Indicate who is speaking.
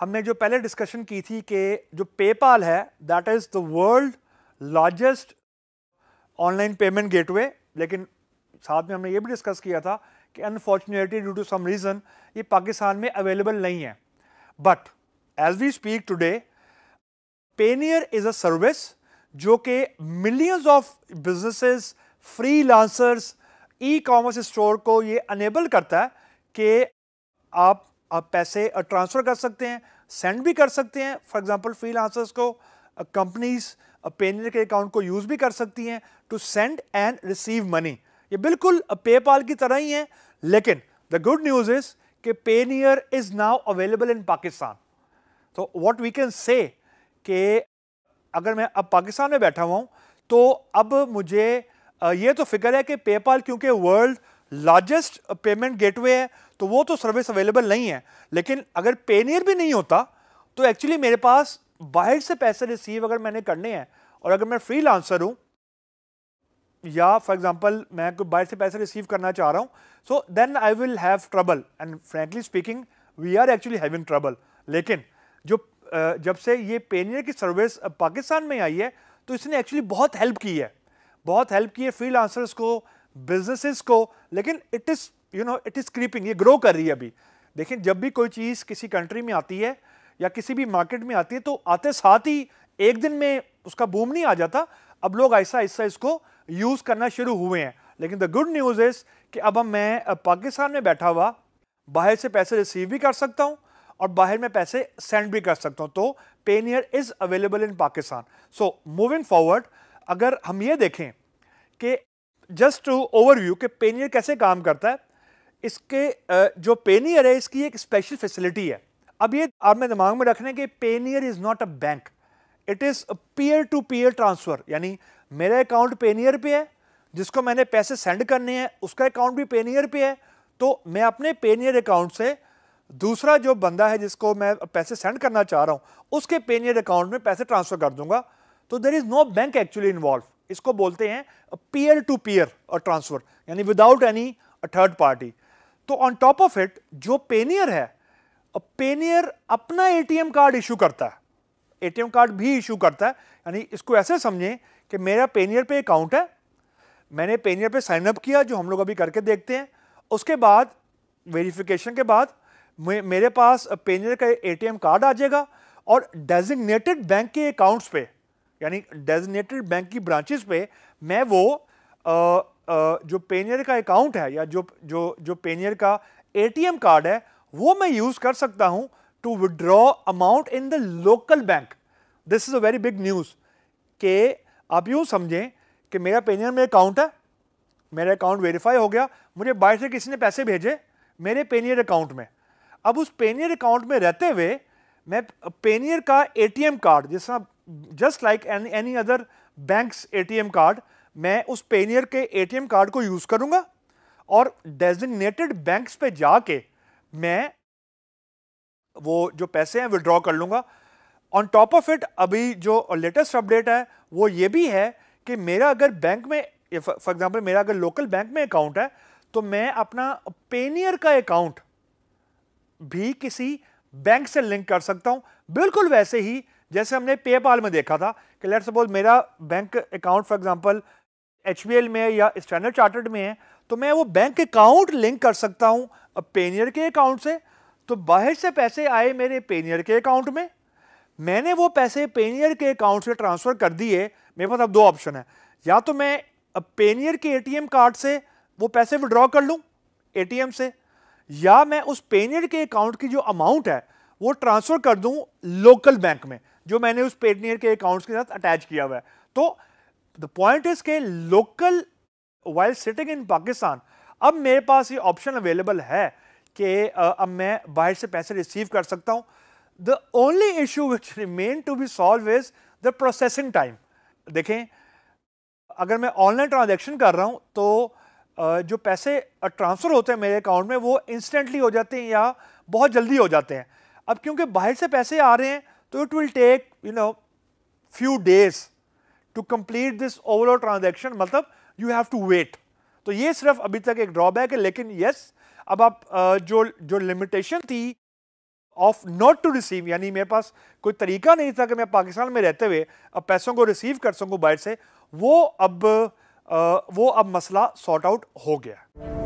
Speaker 1: हमने जो पहले डिस्कशन की थी कि जो पेपाल है that is the world largest online payment gateway लेकिन साथ में हमने ये भी डिस्कस किया था कि unfortunately due to some reason ये पाकिस्तान में अवेलेबल नहीं है but as we speak today Payoneer is a service जो कि millions of businesses freelancers e commerce store को ये अनेबल करता है कि आप आप पैसे ट्रांसफ़र कर सकते हैं सेंड भी कर सकते हैं फॉर एग्जांपल फ्रीलांसर्स को कंपनीज पेनियर के अकाउंट को यूज़ भी कर सकती हैं to send and receive money ये बिल्कुल पेपाल की तरह ही है लेकिन द गुड न्यूज़ इज़ कि Payoneer is now available in Pakistan तो व्हाट वी कैन से कि अगर मैं अब पाकिस्तान में बैठा हुआ हूँ तो अब मुझे ये तो फिक्र है कि पेपाल क्योंकि वर्ल्ड लार्जेस्ट पेमेंट गेटवे है तो वो तो सर्विस अवेलेबल नहीं है लेकिन अगर पेनियर भी नहीं होता तो एक्चुअली मेरे पास बाहर से पैसे रिसीव अगर मैंने करने हैं और अगर मैं फ्री लांसर हूँ या फॉर एग्जांपल मैं कोई बाहर से पैसे रिसीव करना चाह रहा हूँ so then I will have trouble and frankly speaking we are actually having trouble लेकिन जो जब से ये पेनियर की सर्विस पाकिस्तान में आई है तो इसने एक्चुअली बहुत हेल्प की है बहुत हेल्प की है फ्री को बिजनेसेस को लेकिन it is you know it is creeping ये ग्रो कर रही है अभी देखिए जब भी कोई चीज़ किसी कंट्री में आती है या किसी भी मार्केट में आती है तो आते साथ ही एक दिन में उसका बूम नहीं आ जाता अब लोग ऐसा ऐसा इसको यूज़ करना शुरू हुए हैं लेकिन द गुड न्यूज़ इज़ कि अब मैं पाकिस्तान में बैठा हुआ बाहर से पैसे रिसीव भी कर सकता हूँ और बाहर में पैसे सेंड भी कर सकता हूँ तो Payoneer is available in Pakistan so moving forward अगर हम ये देखें कि जस्ट टू ओवरव्यू कि पेनियर कैसे काम करता है इसके जो पेनियर है इसकी एक स्पेशल फैसिलिटी है अब ये आप में दिमाग में रखने कि Payoneer is not a bank it is peer to peer transfer यानी मेरा अकाउंट पेनियर पे है जिसको मैंने पैसे सेंड करने हैं उसका अकाउंट भी पेनियर पे है तो मैं अपने पेनियर अकाउंट से दूसरा जो बंदा है जिसको मैं पैसे सेंड करना चाह रहा हूँ उसके पेनियर अकाउंट में पैसे ट्रांसफ़र कर दूंगा तो there is no bank actually involve इसको बोलते हैं पीयर टू पीयर और ट्रांसफर यानी विदाउट एनी थर्ड पार्टी तो ऑन टॉप ऑफ इट जो पेनियर है पेनियर अपना एटीएम कार्ड इशू करता है एटीएम कार्ड भी इशू करता है यानी इसको ऐसे समझें कि मेरा पेनियर पे अकाउंट है मैंने पेनियर पे साइन अप किया जो हम लोग अभी करके देखते हैं उसके बाद वेरिफिकेशन के बाद मेरे पास पेनियर का एटीएम कार्ड आ जाएगा और डेजिग्नेटेड बैंक के अकाउंट्स पे यानी डेजिनेटेड बैंक की ब्रांचेस पे मैं वो आ, आ, जो पेनियर का अकाउंट है या जो जो जो पेनियर का एटीएम कार्ड है वो मैं यूज़ कर सकता हूँ to withdraw amount in the local bank this is a very big news के आप यूँ समझें कि मेरा पेनियर में अकाउंट है मेरा अकाउंट वेरीफाई हो गया मुझे बाहर से किसी ने पैसे भेजे मेरे पेनियर अकाउंट में अब उस पेनियर अकाउंट में रहते हुए मैं पेनियर का एटीएम कार्ड जिस तरह just like any other banks ATM card मैं उस पेनियर के एटीएम कार्ड को यूज़ करूँगा और डेजिग्नेटेड बैंक्स पे जाके मैं वो जो पैसे हैं विड्रॉ कर लूँगा ऑन टॉप ऑफ इट अभी जो लेटेस्ट अपडेट है वो ये भी है कि मेरा अगर बैंक में फॉर एग्जांपल मेरा अगर लोकल बैंक में अकाउंट है तो मैं अपना पेनियर का अकाउंट भी किसी बैंक से लिंक कर सकता हूँ बिल्कुल वैसे ही जैसे हमने पेपाल में देखा था कि लेट सपोज मेरा बैंक अकाउंट फॉर एग्जांपल एच में या स्टैंडर्ड चार्टर्ड में है तो मैं वो बैंक अकाउंट लिंक कर सकता हूँ पेनियर के अकाउंट से तो बाहर से पैसे आए मेरे पेनियर के अकाउंट में मैंने वो पैसे पेनियर के अकाउंट से ट्रांसफ़र कर दिए मेरे पास अब दो ऑप्शन है या तो मैं पेनियर के एटीएम कार्ड से वो पैसे विड्रॉ कर लूँ एटीएम से या मैं उस पेनियर के अकाउंट की जो अमाउंट है वो ट्रांसफ़र कर दूं लोकल बैंक में जो मैंने उस पेडनियर के अकाउंट्स के साथ अटैच किया हुआ है तो द पॉइंट इज के local while sitting in Pakistan अब मेरे पास ये ऑप्शन अवेलेबल है कि अब मैं बाहर से पैसे रिसीव कर सकता हूँ the only issue which remain to be solve is the processing time देखें अगर मैं ऑनलाइन ट्रांजेक्शन कर रहा हूँ तो जो पैसे ट्रांसफ़र होते हैं मेरे अकाउंट में वो इंस्टेंटली हो जाते हैं या बहुत जल्दी हो जाते हैं अब क्योंकि बाहर से पैसे आ रहे हैं तो it will take you know few days to complete this overall transaction मतलब यू हैव टू वेट तो ये सिर्फ अभी तक एक ड्रॉबैक है लेकिन यस अब आप जो जो लिमिटेशन थी ऑफ नॉट टू रिसीव यानी मेरे पास कोई तरीका नहीं था कि मैं पाकिस्तान में रहते हुए अब पैसों को रिसीव कर सकूँ बाहर से वो अब वो अब मसला सॉर्ट आउट हो गया